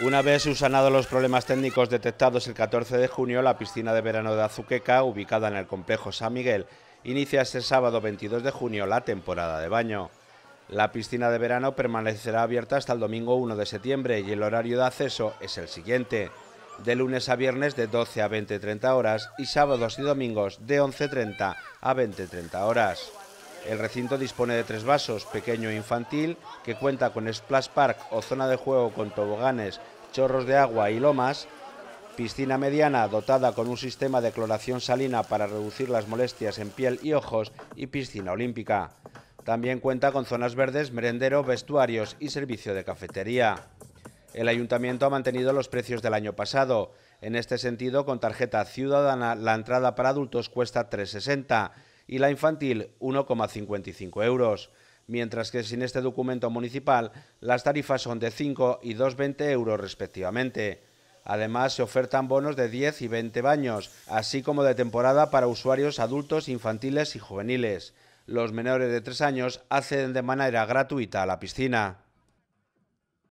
Una vez subsanados los problemas técnicos detectados el 14 de junio, la piscina de verano de Azuqueca, ubicada en el complejo San Miguel, inicia este sábado 22 de junio la temporada de baño. La piscina de verano permanecerá abierta hasta el domingo 1 de septiembre y el horario de acceso es el siguiente, de lunes a viernes de 12 a 20.30 horas y sábados y domingos de 11.30 a 20.30 horas. El recinto dispone de tres vasos, pequeño e infantil, que cuenta con splash park o zona de juego con toboganes, chorros de agua y lomas, piscina mediana dotada con un sistema de cloración salina para reducir las molestias en piel y ojos y piscina olímpica. También cuenta con zonas verdes, merendero, vestuarios y servicio de cafetería. El ayuntamiento ha mantenido los precios del año pasado. En este sentido, con tarjeta ciudadana la entrada para adultos cuesta 360 y la infantil 1,55 euros mientras que sin este documento municipal las tarifas son de 5 y 2,20 euros respectivamente. Además, se ofertan bonos de 10 y 20 baños, así como de temporada para usuarios adultos, infantiles y juveniles. Los menores de 3 años acceden de manera gratuita a la piscina.